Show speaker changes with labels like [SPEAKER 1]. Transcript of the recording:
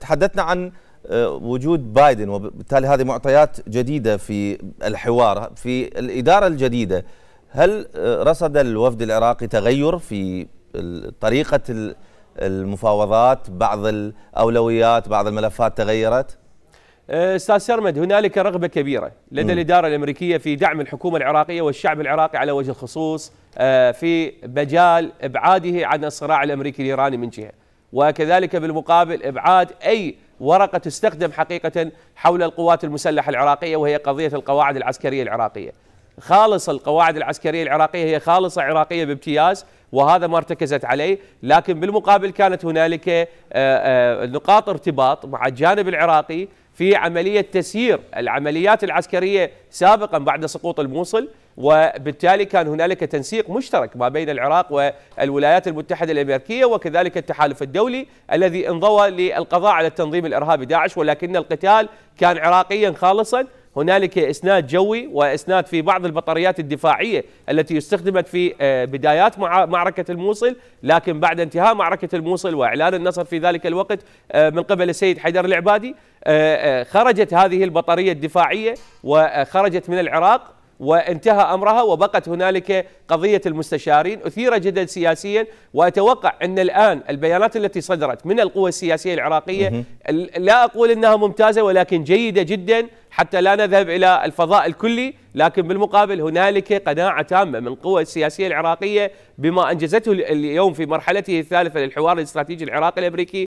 [SPEAKER 1] تحدثنا عن آه، وجود بايدن وبالتالي هذه معطيات جديدة في الحوار في الإدارة الجديدة هل آه، رصد الوفد العراقي تغير في طريقة المفاوضات بعض الأولويات
[SPEAKER 2] بعض الملفات تغيرت؟ آه، استاذ سرمد هنالك رغبه كبيره لدى م. الاداره الامريكيه في دعم الحكومه العراقيه والشعب العراقي على وجه الخصوص في مجال ابعاده عن الصراع الامريكي الايراني من جهه، وكذلك بالمقابل إبعاد أي ورقة تستخدم حقيقة حول القوات المسلحة العراقية وهي قضية القواعد العسكرية العراقية خالص القواعد العسكرية العراقية هي خالصة عراقية بامتياز وهذا ما ارتكزت عليه لكن بالمقابل كانت هنالك آه، آه، نقاط ارتباط مع الجانب العراقي في عملية تسيير العمليات العسكرية سابقا بعد سقوط الموصل وبالتالي كان هنالك تنسيق مشترك ما بين العراق والولايات المتحدة الأمريكية وكذلك التحالف الدولي الذي انضوى للقضاء على التنظيم الإرهابي داعش ولكن القتال كان عراقيا خالصا هنالك اسناد جوي واسناد في بعض البطاريات الدفاعيه التي استخدمت في آه، بدايات معركه الموصل لكن بعد انتهاء معركه الموصل واعلان النصر في ذلك الوقت آه، من قبل السيد حيدر العبادي آه، خرجت هذه البطاريه الدفاعيه وخرجت من العراق وانتهى امرها وبقت هنالك قضيه المستشارين اثير جدل سياسيا واتوقع ان الان البيانات التي صدرت من القوى السياسيه العراقيه لا اقول انها ممتازه ولكن جيده جدا حتى لا نذهب الى الفضاء الكلي لكن بالمقابل هنالك قناعه تامه من القوى السياسيه العراقيه بما انجزته اليوم في مرحلته الثالثه للحوار الاستراتيجي العراقي الامريكي